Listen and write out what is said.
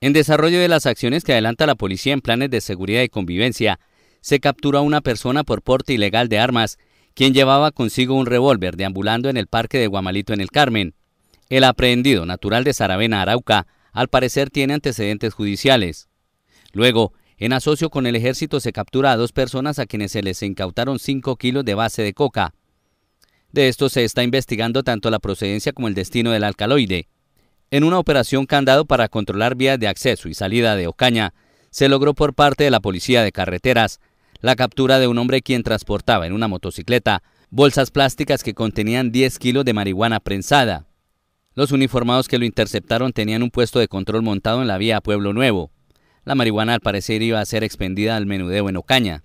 En desarrollo de las acciones que adelanta la policía en planes de seguridad y convivencia, se captura a una persona por porte ilegal de armas, quien llevaba consigo un revólver deambulando en el parque de Guamalito en el Carmen. El aprehendido, natural de Saravena, Arauca, al parecer tiene antecedentes judiciales. Luego, en asocio con el ejército, se captura a dos personas a quienes se les incautaron 5 kilos de base de coca. De esto se está investigando tanto la procedencia como el destino del alcaloide. En una operación candado para controlar vías de acceso y salida de Ocaña, se logró por parte de la Policía de Carreteras la captura de un hombre quien transportaba en una motocicleta bolsas plásticas que contenían 10 kilos de marihuana prensada. Los uniformados que lo interceptaron tenían un puesto de control montado en la vía Pueblo Nuevo. La marihuana al parecer iba a ser expendida al menudeo en Ocaña.